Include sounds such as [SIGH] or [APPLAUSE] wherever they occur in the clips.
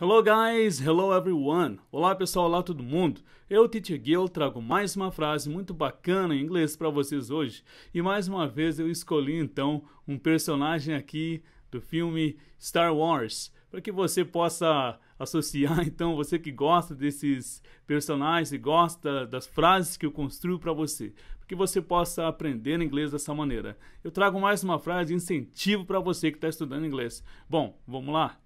Hello guys, hello everyone. Olá pessoal, olá todo mundo. Eu, Teacher Gil, trago mais uma frase muito bacana em inglês para vocês hoje. E mais uma vez eu escolhi então um personagem aqui do filme Star Wars, para que você possa associar [LAUGHS] então você que gosta desses personagens e gosta das frases que eu construo para você, para que você possa aprender inglês dessa maneira. Eu trago mais uma frase de incentivo para você que está estudando inglês. Bom, vamos lá.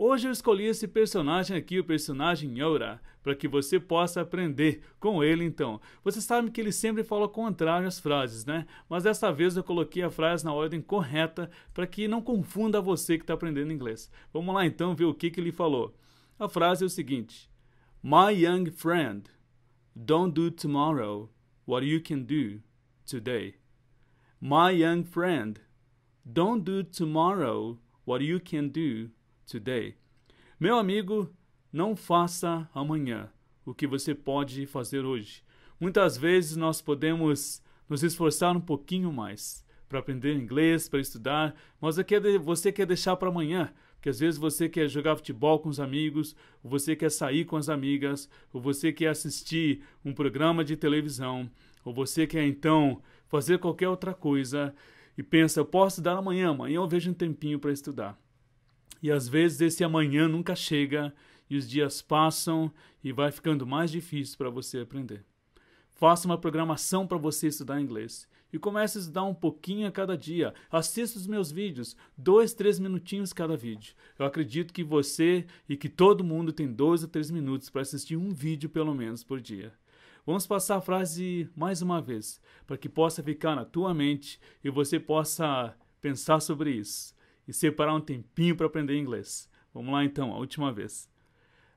Hoje eu escolhi esse personagem aqui, o personagem Yora, para que você possa aprender com ele então. Você sabe que ele sempre fala contrário às frases, né? Mas dessa vez eu coloquei a frase na ordem correta para que não confunda você que está aprendendo inglês. Vamos lá então ver o que, que ele falou. A frase é o seguinte: My young friend, don't do tomorrow what you can do today. My young friend, don't do tomorrow what you can do today. Meu amigo, não faça amanhã o que você pode fazer hoje. Muitas vezes nós podemos nos esforçar um pouquinho mais para aprender inglês, para estudar, mas você quer deixar para amanhã, porque às vezes você quer jogar futebol com os amigos, ou você quer sair com as amigas, ou você quer assistir um programa de televisão, ou você quer então fazer qualquer outra coisa e pensa, eu posso estudar amanhã, amanhã eu vejo um tempinho para estudar. E às vezes esse amanhã nunca chega e os dias passam e vai ficando mais difícil para você aprender. Faça uma programação para você estudar inglês e comece a estudar um pouquinho a cada dia. Assista os meus vídeos, dois, três minutinhos cada vídeo. Eu acredito que você e que todo mundo tem dois a três minutos para assistir um vídeo pelo menos por dia. Vamos passar a frase mais uma vez, para que possa ficar na tua mente e você possa pensar sobre isso e separar um tempinho para aprender inglês. Vamos lá então, a última vez.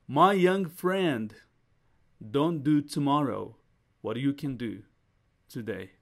My young friend, don't do tomorrow what you can do today.